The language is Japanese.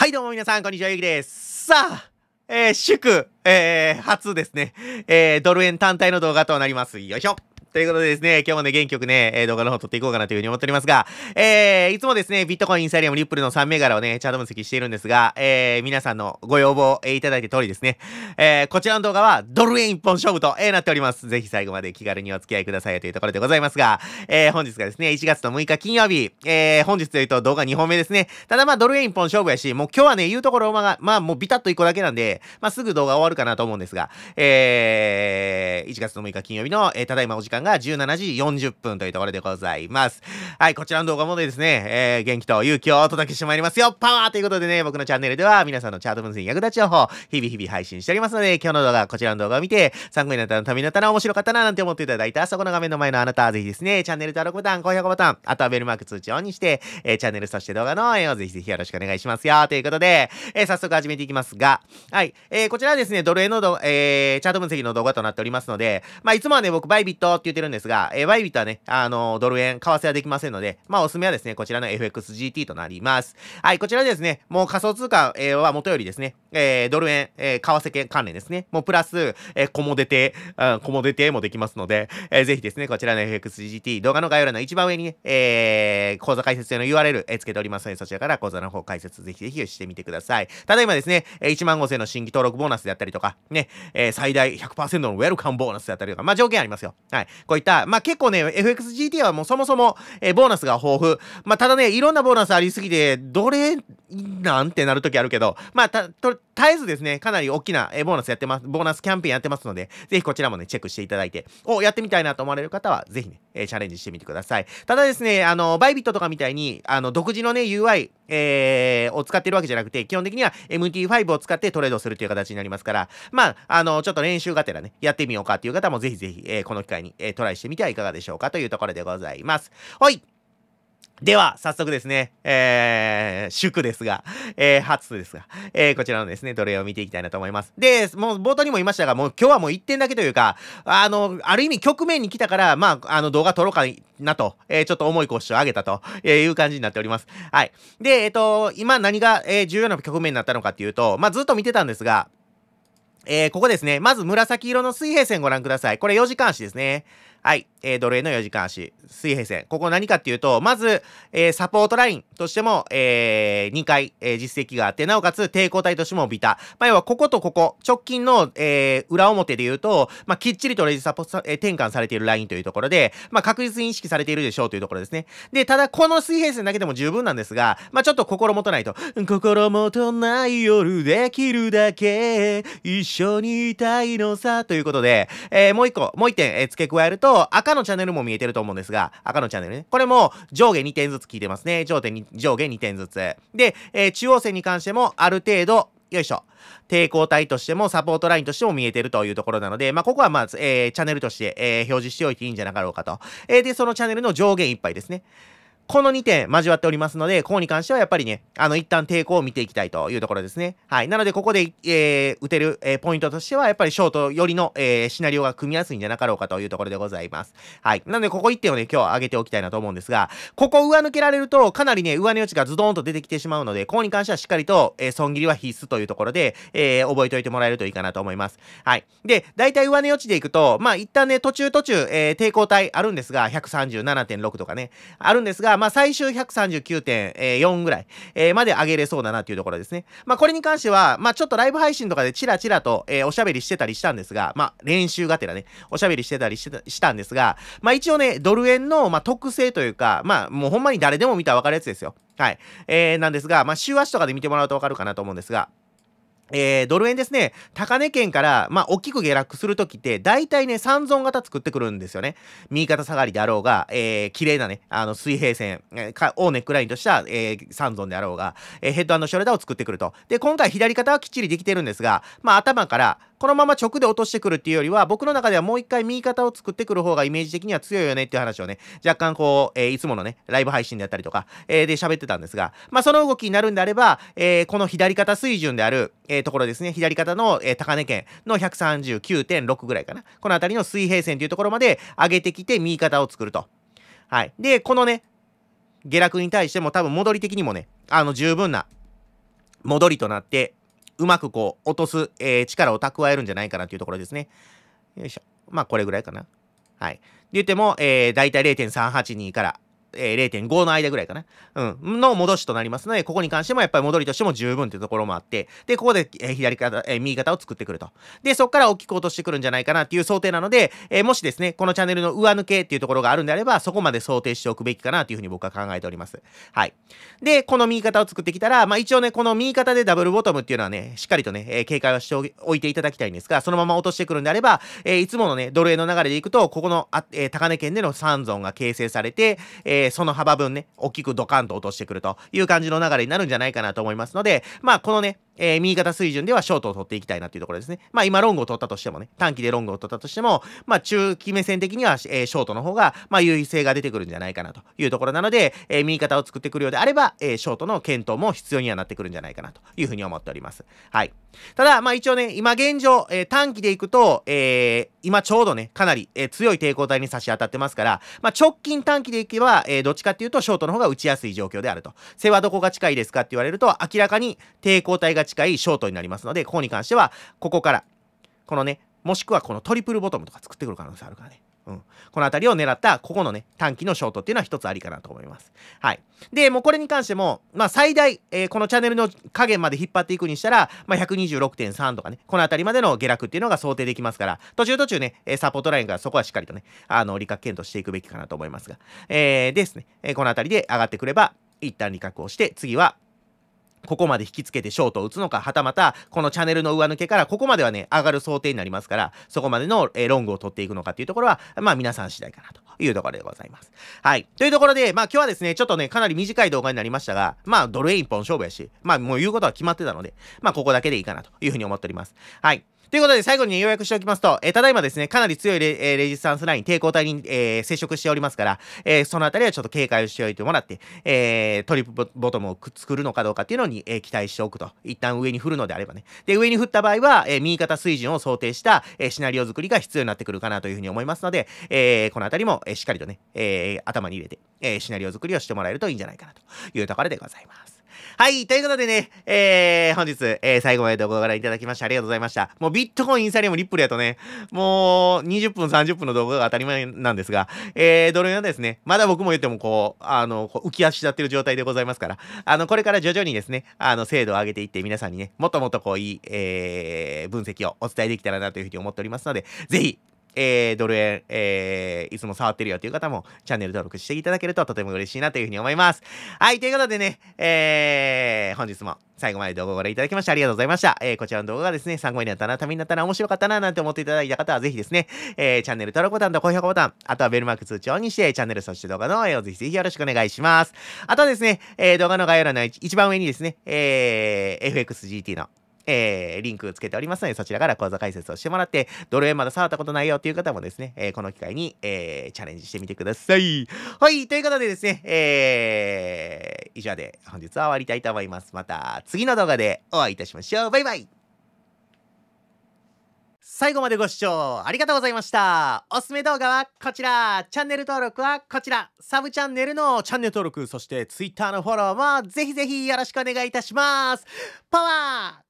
はいどうも皆さん、こんにちは、ゆきです。さあ、えー、祝、えー、初ですね、えー、ドル円単体の動画となります。よいしょ。ということでですね、今日もね、元気よくね、え動画の方撮っていこうかなというふうに思っておりますが、えー、いつもですね、ビットコイン、インサリアム、リップルの3銘柄をね、チャート分析しているんですが、えー、皆さんのご要望、えー、いただいた通りですね、えー、こちらの動画はドル円一本勝負と、えー、なっております。ぜひ最後まで気軽にお付き合いくださいというところでございますが、えー、本日がですね、1月の6日金曜日、えー、本日というと動画2本目ですね。ただまあ、ドル円一本勝負やし、もう今日はね、言うところまあ、まあ、もうビタッと1個だけなんで、まあ、すぐ動画終わるかなと思うんですが、えー、1月の6日金曜日の、えー、ただいまお時間間が17時40分というところでございます。はい、こちらの動画もですね、えー、元気と勇気をお届けしてまいりますよパワーということでね、僕のチャンネルでは皆さんのチャート分析に役立ち情報、日々日々配信しておりますので、今日の動画、こちらの動画を見て、参考になったら、ためになったら面白かったな、なんて思っていただいた、そこの画面の前のあなたはぜひですね、チャンネル登録ボタン、高評価ボタン、あとはベルマーク通知オンにして、えー、チャンネルそして動画の応援をぜひぜひよろしくお願いしますよということで、えー、早速始めていきますが、はい、えー、こちらはですね、ドル円のど、えー、チャート分析の動画となっておりますので、まあ、いつもはね、僕、バイビットっていう言ってるんですが、えー、バイビットはね、あのー、ドル円、為替はできませんので、まあ、おすすめはですね、こちらの FXGT となります。はい、こちらですね、もう仮想通貨、えー、はもとよりですね、えー、ドル円、えー、為替系関連ですね、もうプラス、えー、コモデテ、うん、コモデテもできますので、えー、ぜひですね、こちらの FXGT、動画の概要欄の一番上にね、えー、講座解説用の URL、えー、つけておりますので、そちらから講座の方解説ぜひぜひしてみてください。ただいまですね、1万5000の新規登録ボーナスであったりとか、ね、えー、最大100%のウェルカムボーナスであったりとか、まあ、条件ありますよ。はい。こういった、まあ結構ね、FXGT はもうそもそも、えー、ボーナスが豊富。まあただね、いろんなボーナスありすぎて、どれ、なんてなるときあるけど、まあた、と、絶えずですね、かなり大きな、えー、ボーナスやってます、ボーナスキャンペーンやってますので、ぜひこちらもね、チェックしていただいて、お、やってみたいなと思われる方は、ぜひね、えー、チャレンジしてみてください。ただですね、あの、バイビットとかみたいに、あの、独自のね、UI、えー、を使ってるわけじゃなくて、基本的には MT5 を使ってトレードするという形になりますから、まあ、あの、ちょっと練習がてらね、やってみようかっていう方もぜひぜひ、えー、この機会に、えー、トライしてみてはいかがでしょうかというところでございます。はい。では、早速ですね、えー、祝ですが、えー、初ですが、えー、こちらのですね、奴隷を見ていきたいなと思います。で、もう冒頭にも言いましたが、もう今日はもう1点だけというか、あの、ある意味局面に来たから、まあ、あの動画撮ろうかなと、えー、ちょっと重い腰を上げたと、えいう感じになっております。はい。で、えっ、と、今何が、え重要な局面になったのかっていうと、まあ、ずっと見てたんですが、えここですね、まず紫色の水平線ご覧ください。これ4時間足ですね。はい、えー、ドル円の4時間足、水平線。ここ何かっていうと、まず、えー、サポートラインとしても、えー、2回、えー、実績があって、なおかつ抵抗体としてもビタ。まあ、要は、こことここ、直近の、えー、裏表で言うと、まあ、きっちりとレジサポ、えー、転換されているラインというところで、まあ、確実に意識されているでしょうというところですね。で、ただ、この水平線だけでも十分なんですが、まあ、ちょっと心もとないと。心もとない夜できるだけ、一緒にいたいのさ、ということで、えー、もう一個、もう一点、えー、付け加えると、と、赤のチャンネルも見えてると思うんですが、赤のチャンネルね。これも上下2点ずつ効いてますね。上点上下2点ずつ。で、えー、中央線に関してもある程度、よいしょ。抵抗体としてもサポートラインとしても見えてるというところなので、まあ、ここはまず、えー、チャンネルとして、えー、表示しておいていいんじゃなかろうかと。えー、で、そのチャンネルの上限いっぱいですね。この2点交わっておりますので、ここに関してはやっぱりね、あの、一旦抵抗を見ていきたいというところですね。はい。なので、ここで、えー、打てる、えー、ポイントとしては、やっぱりショートよりの、えー、シナリオが組みやすいんじゃなかろうかというところでございます。はい。なので、ここ1点をね、今日上げておきたいなと思うんですが、ここ上抜けられると、かなりね、上値余地がズドーンと出てきてしまうので、ここに関してはしっかりと、えー、損切りは必須というところで、えー、覚えておいてもらえるといいかなと思います。はい。で、大体上値余地でいくと、まあ、一旦ね、途中途中、えー、抵抗体あるんですが、137.6とかね、あるんですが、まあ、最終139.4ぐらい、えー、まで上げれそうだなというところですね。まあ、これに関しては、まあ、ちょっとライブ配信とかでチラチラと、えー、おしゃべりしてたりしたんですが、まあ、練習がてらね、おしゃべりしてたりしたんですが、まあ、一応ね、ドル円の、まあ、特性というか、まあ、もうほんまに誰でも見たらわかるやつですよ。はい。えー、なんですが、まあ、週足とかで見てもらうとわかるかなと思うんですが、えー、ドル円ですね、高値圏から、まあ、大きく下落するときって、大体ね、三尊型作ってくるんですよね。右肩下がりであろうが、えー、綺麗なね、あの、水平線、えー、かをネックラインとした、えー、三尊であろうが、えー、ヘッドショルダーを作ってくると。で、今回左肩はきっちりできてるんですが、まあ、頭から、このまま直で落としてくるっていうよりは、僕の中ではもう一回右肩を作ってくる方がイメージ的には強いよねっていう話をね、若干こう、えー、いつものね、ライブ配信であったりとか、えー、で喋ってたんですが、まあ、その動きになるんであれば、えー、この左肩水準である、えところですね、左肩の、え高値圏の139.6ぐらいかな。この辺りの水平線というところまで上げてきて、右肩を作ると。はい。で、このね、下落に対しても多分戻り的にもね、あの十分な戻りとなってうまくこう、落とす、えー、力を蓄えるんじゃないかなというところですね。よいしょ。まあ、これぐらいかな。はい。で言っても、えー、だいたい0.382から、えー、0.5の間ぐらいかな、うん、の戻しとなりますので、ここに関してもやっぱり戻りとしても十分というところもあって、で、ここで、えー、左肩、えー、右肩を作ってくると。で、そこから大きく落としてくるんじゃないかなっていう想定なので、えー、もしですね、このチャンネルの上抜けっていうところがあるんであれば、そこまで想定しておくべきかなというふうに僕は考えております。はい。で、この右肩を作ってきたら、まあ一応ね、この右肩でダブルボトムっていうのはね、しっかりとね、えー、警戒をしておいていただきたいんですが、そのまま落としてくるんであれば、えー、いつものね、奴隷の流れでいくと、ここの、あえー、高値圏での3尊が形成されて、えーえー、その幅分ね、大きくドカンと落としてくるという感じの流れになるんじゃないかなと思いますので、まあ、このね、えー、右肩水準ではショートを取っていきたいなっていうところですね。まあ今ロングを取ったとしてもね、短期でロングを取ったとしても、まあ中期目線的には、えー、ショートの方が、まあ優位性が出てくるんじゃないかなというところなので、えー、右肩を作ってくるようであれば、えー、ショートの検討も必要にはなってくるんじゃないかなというふうに思っております。はい。ただ、まあ一応ね、今現状、えー、短期でいくと、えー、今ちょうどね、かなり、えー、強い抵抗体に差し当たってますから、まあ直近短期でいけば、えー、どっちかっていうとショートの方が打ちやすい状況であると。背はどこが近いですかって言われると、明らかに抵抗体が近いショートになりますので、ここに関しては、ここから、このね、もしくはこのトリプルボトムとか作ってくる可能性あるからね。うん、この辺りを狙った、ここのね、短期のショートっていうのは一つありかなと思います。はい。で、もうこれに関しても、まあ最大、えー、このチャンネルの加減まで引っ張っていくにしたら、まあ、126.3とかね、この辺りまでの下落っていうのが想定できますから、途中途中ね、サポートラインからそこはしっかりとね、あの、利確検討していくべきかなと思いますが、えー、ですね、この辺りで上がってくれば、一旦利確をして、次は、ここまで引きつけてショートを打つのか、はたまた、このチャンネルの上抜けから、ここまではね、上がる想定になりますから、そこまでの、えー、ロングを取っていくのかっていうところは、まあ皆さん次第かなというところでございます。はい。というところで、まあ今日はですね、ちょっとね、かなり短い動画になりましたが、まあドル円一本勝負やし、まあもう言うことは決まってたので、まあここだけでいいかなというふうに思っております。はい。ということで、最後に予約しておきますと、えー、ただいまですね、かなり強いレ,、えー、レジスタンスライン、抵抗体に、えー、接触しておりますから、えー、そのあたりはちょっと警戒をしておいてもらって、えー、トリプルボトムを作るのかどうかっていうのに、えー、期待しておくと。一旦上に振るのであればね。で、上に振った場合は、えー、右肩水準を想定した、えー、シナリオ作りが必要になってくるかなというふうに思いますので、えー、このあたりも、えー、しっかりとね、えー、頭に入れて、えー、シナリオ作りをしてもらえるといいんじゃないかなというところでございます。はい、ということでね、えー、本日、えー、最後まで動画ご覧いただきましてありがとうございました。もうビットコイン、インサリアム、リップルやとね、もう20分、30分の動画が当たり前なんですが、えー、ドル円はですね、まだ僕も言ってもこう、あの、浮き足立ってる状態でございますから、あの、これから徐々にですね、あの、精度を上げていって、皆さんにね、もっともっとこう、いい、えー、分析をお伝えできたらなというふうに思っておりますので、ぜひ、えー、ドル円、えー、いつも触ってるよという方も、チャンネル登録していただけるととても嬉しいなというふうに思います。はい、ということでね、えー、本日も最後まで動画をご覧いただきましてありがとうございました。えー、こちらの動画がですね、参考になったな、ためになったな、面白かったな、なんて思っていただいた方は、ぜひですね、えー、チャンネル登録ボタンと高評価ボタン、あとはベルマーク通知オンにして、チャンネルそして動画の応援をぜひぜひよろしくお願いします。あとはですね、えー、動画の概要欄の一番上にですね、えー、FXGT のえー、リンクつけておりますので、そちらから講座解説をしてもらって、ドル円まだ触ったことないよという方もですね、えー、この機会に、えー、チャレンジしてみてください。はい、ということでですね、えー、以上で本日は終わりたいと思います。また次の動画でお会いいたしましょう。バイバイ最後までご視聴ありがとうございましたおすすめ動画はこちらチャンネル登録はこちらサブチャンネルのチャンネル登録そして Twitter のフォローもぜひぜひよろしくお願いいたしますパワー